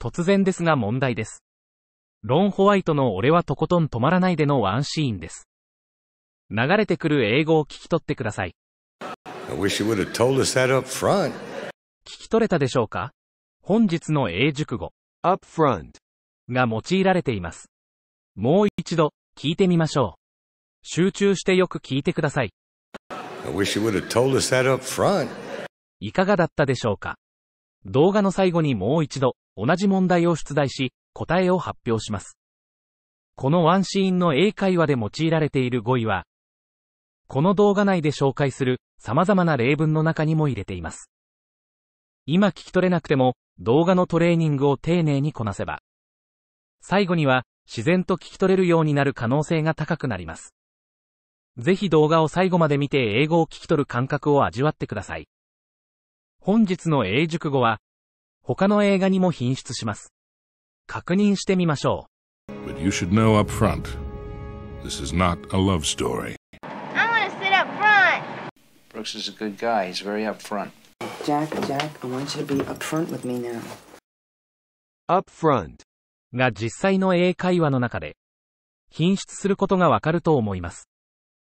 突然ですが問題です。ロン・ホワイトの俺はとことん止まらないでのワンシーンです。流れてくる英語を聞き取ってください。聞き取れたでしょうか本日の英熟語、up front が用いられています。もう一度、聞いてみましょう。集中してよく聞いてください。いかがだったでしょうか動画の最後にもう一度、同じ問題を出題し、答えを発表します。このワンシーンの英会話で用いられている語彙は、この動画内で紹介する様々な例文の中にも入れています。今聞き取れなくても動画のトレーニングを丁寧にこなせば、最後には自然と聞き取れるようになる可能性が高くなります。ぜひ動画を最後まで見て英語を聞き取る感覚を味わってください。本日の英熟語は他の映画にも品質します。確認してみましょう。But you should know up front, this is not a love story. I want to sit up front. Brooks is a good guy. He's very up front. Jack, Jack, I want you to be up front with me now. Up front が実際の英会話の中で、品質することがわかると思います。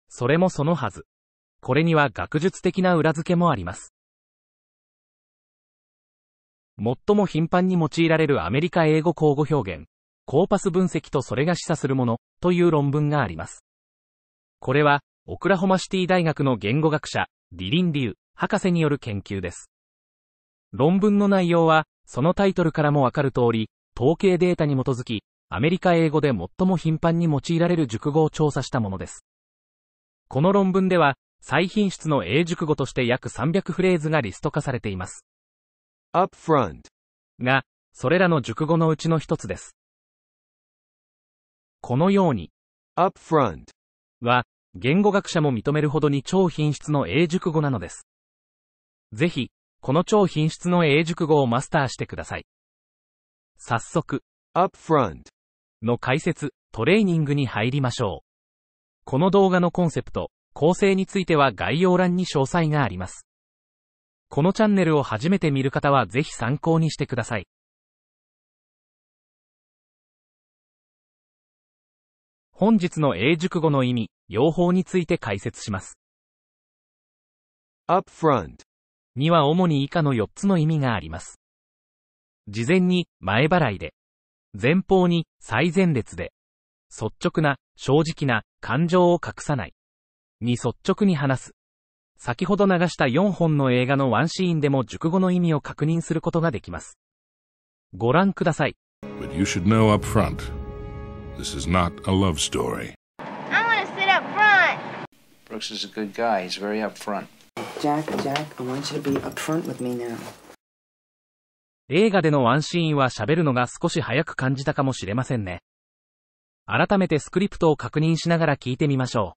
それもそのはず。これには学術的な裏付けもあります。最も頻繁に用いられるアメリカ英語口語表現、コーパス分析とそれが示唆するもの、という論文があります。これは、オクラホマシティ大学の言語学者、ディリン・リュウ、博士による研究です。論文の内容は、そのタイトルからもわかる通り、統計データに基づき、アメリカ英語で最も頻繁に用いられる熟語を調査したものです。この論文では、最品質の英熟語として約300フレーズがリスト化されています。upfront が、それらの熟語のうちの一つです。このように、upfront は、言語学者も認めるほどに超品質の英熟語なのです。ぜひ、この超品質の英熟語をマスターしてください。早速、upfront の解説、トレーニングに入りましょう。この動画のコンセプト、構成については概要欄に詳細があります。このチャンネルを初めて見る方はぜひ参考にしてください。本日の英熟語の意味、用法について解説します。upfront には主に以下の4つの意味があります。事前に、前払いで。前方に、最前列で。率直な、正直な、感情を隠さない。に率直に話す。先ほど流した4本の映画のワンシーンでも熟語の意味を確認することができます。ご覧ください。映画でのワンシーンは喋るのが少し早く感じたかもしれませんね。改めてスクリプトを確認しながら聞いてみましょ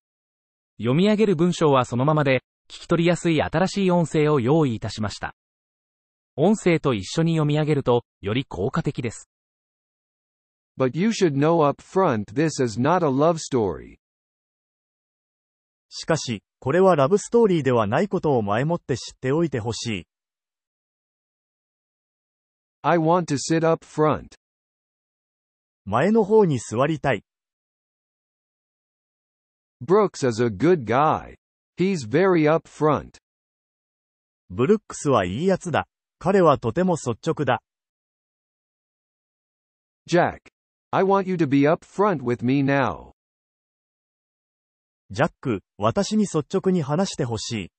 う。読み上げる文章はそのままで、聞き取りやすい新しい音声を用意いたしました。音声と一緒に読み上げると、より効果的です。But you should know up front this is not a love story. しかし、これはラブストーリーではないことを前もって知っておいてほしい。I want to sit up front. 前の方に座りたい。Brooks is a good guy. He's very upfront. ブルックスはいいやつだ。彼はとても率直だ。Jack. I want you to be upfront with me now. ジャック、私に率直に話してほし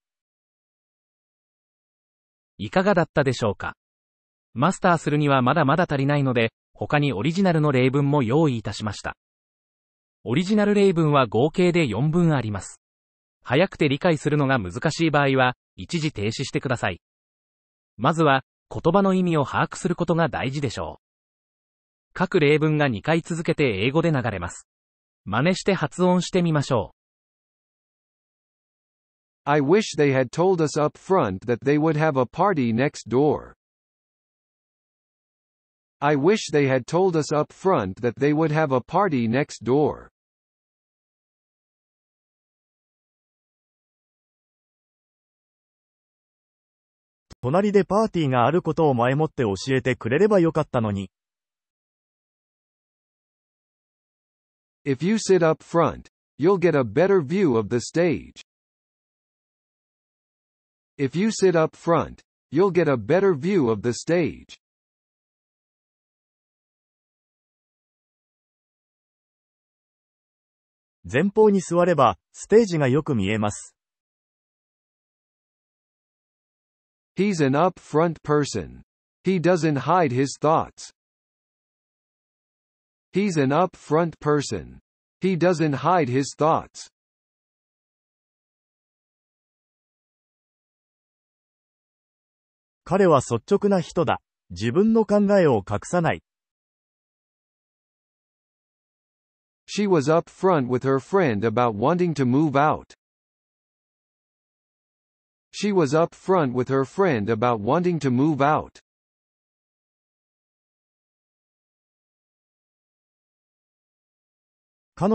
い。いかがだったでしょうかマスターするにはまだまだ足りないので、他にオリジナルの例文も用意いたしました。オリジナル例文は合計で4文あります。早くて理解するのが難しい場合は、一時停止してください。まずは、言葉の意味を把握することが大事でしょう。各例文が2回続けて英語で流れます。真似して発音してみましょう。I wish they had told us up front that they would have a party next door. I wish they had told us up front that they would have a party next door. 隣でパーティーがあることを前もって教えてくれればよかったのに。If you sit up front, you'll get a better view of the stage. If you sit up front, you'll get a better view of the stage. 前方に座れば、ステージがよく見えます。He's an upfront person. He doesn't hide his thoughts. He's an upfront person. He doesn't hide his thoughts. She was upfront with her friend about wanting to move out. she was upfront with her friend about wanting to move out. She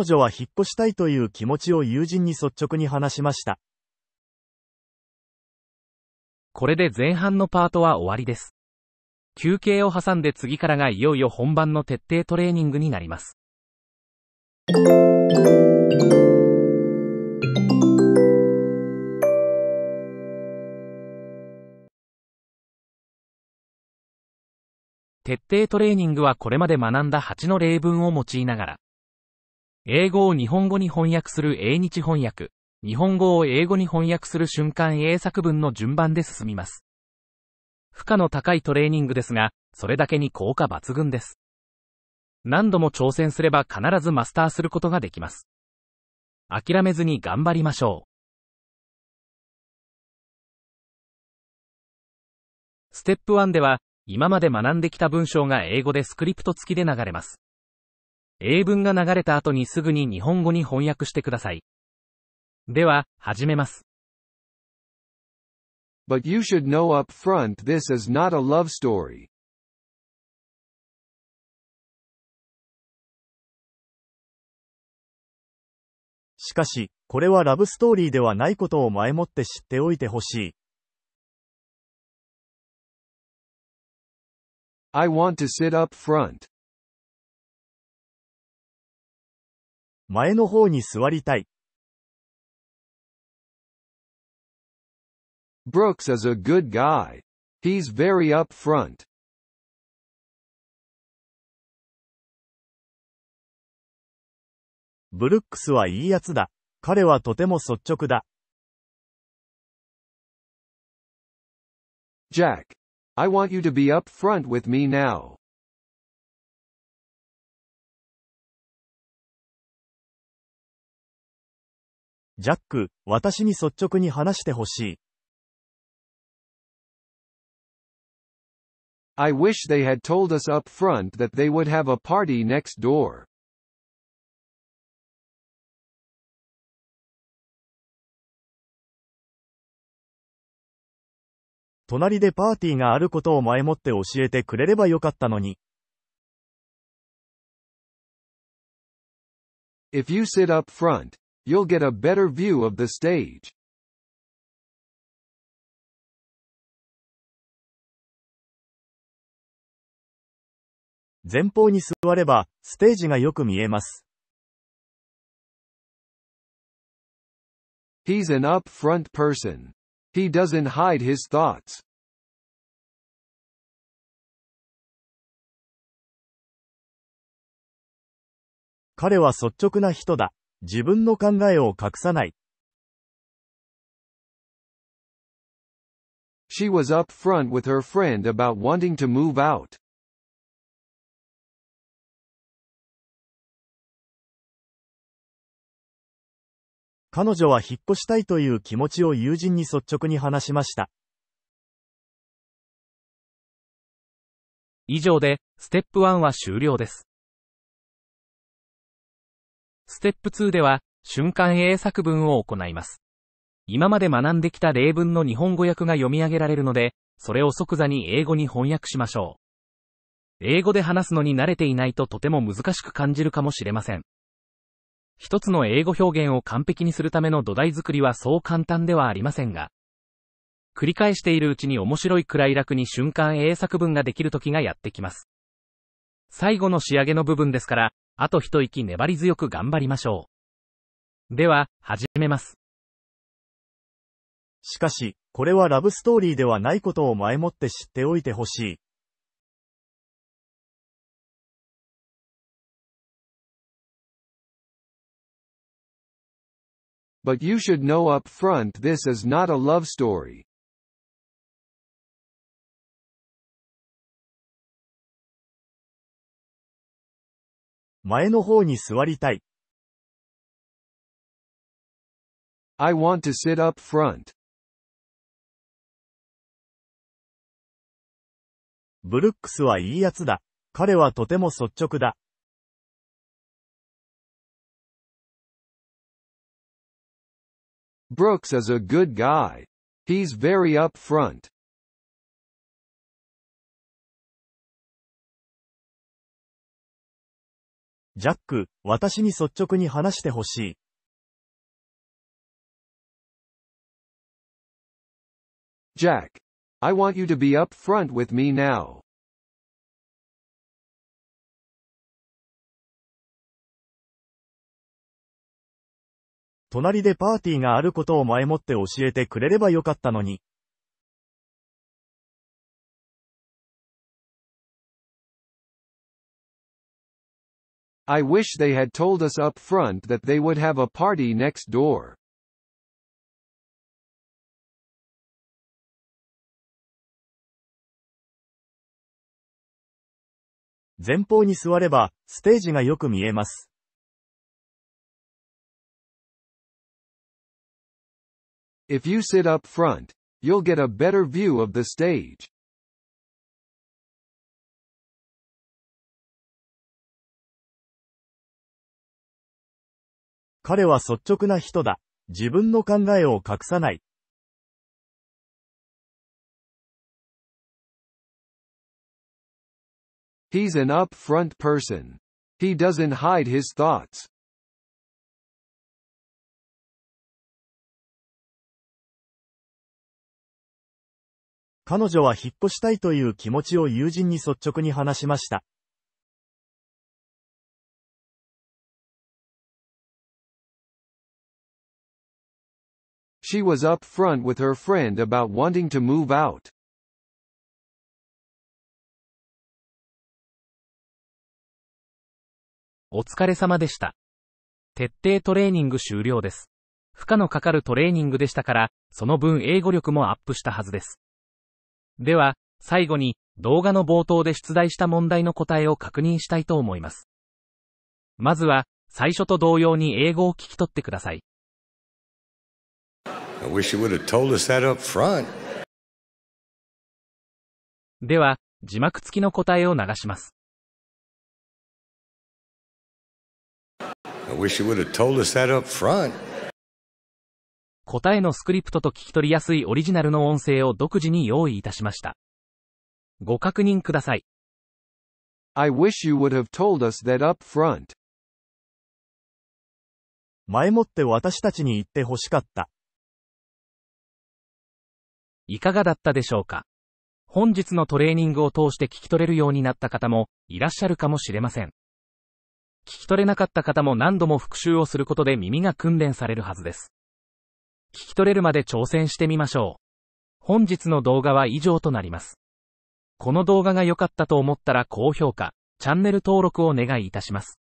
これで前半のパートは終わりです。休憩を挟んで次からがいよいよ本番の徹底トレーニングになります。徹底トレーニングはこれまで学んだ8の例文を用いながら、英語を日本語に翻訳する英日翻訳、日本語を英語に翻訳する瞬間英作文の順番で進みます。負荷の高いトレーニングですが、それだけに効果抜群です。何度も挑戦すれば必ずマスターすることができます。諦めずに頑張りましょう。ステップ1では、今まで学んできた文章が英語でスクリプト付きで流れます。英文が流れた後にすぐに日本語に翻訳してください。では、始めます。But you should know up front this is not a love story. しかし、これはラブストーリーではないことを前もって知っておいてほしい。I want to sit up front. 前の方に座りたい。Brooks is a good guy. He's very upfront. ブルックスはいいやつだ。彼はとても率直だ。Jack, I want you to be up front with me now. Jack, wish they had told us up front that they would have a party next door. 隣でパーティーがあることを前もって教えてくれればよかったのに。If you sit up front, you'll get a better view of the stage. 前方に座れば、ステージがよく見えます。He's an up front person. He doesn't hide his thoughts. She was upfront with her friend about wanting to move out. 彼女は引っ越したいという気持ちを友人に率直に話しました。以上で、ステップ1は終了です。ステップ2では、瞬間英作文を行います。今まで学んできた例文の日本語訳が読み上げられるので、それを即座に英語に翻訳しましょう。英語で話すのに慣れていないととても難しく感じるかもしれません。一つの英語表現を完璧にするための土台作りはそう簡単ではありませんが、繰り返しているうちに面白いくらい楽に瞬間英作文ができる時がやってきます。最後の仕上げの部分ですから、あと一息粘り強く頑張りましょう。では、始めます。しかし、これはラブストーリーではないことを前もって知っておいてほしい。but you should know up front this is not a love story. I want to sit up front. ブルックスはいいやつだ。彼はとても率直だ。Brooks is a good guy. He's very upfront. Jack, I want you to be upfront with me now. 隣でパーティーがあることを前もって教えてくれればよかったのに。I wish they had told us up front that they would have a party next door. If you sit up front, you'll get a better view of the stage. He's an upfront person. He doesn't hide his thoughts. 彼女は引っ越したいという気持ちを友人に率直に話しました。She was upfront with her friend about wanting to move out. お疲れ様でした。徹底トレーニング終了です。負荷のかかるトレーニングでしたから、その分英語力もアップしたはずです。では、最後に、動画の冒頭で出題した問題の答えを確認したいと思います。まずは、最初と同様に英語を聞き取ってください。では、字幕付きの答えを流します。I wish you would have told us that up front. 答えのスクリプトと聞き取りやすいオリジナルの音声を独自に用意いたしました。ご確認ください。I wish you would have told us that up front. 前もって私たちに言ってほしかった。いかがだったでしょうか本日のトレーニングを通して聞き取れるようになった方もいらっしゃるかもしれません。聞き取れなかった方も何度も復習をすることで耳が訓練されるはずです。聞き取れるまで挑戦してみましょう。本日の動画は以上となります。この動画が良かったと思ったら高評価、チャンネル登録をお願いいたします。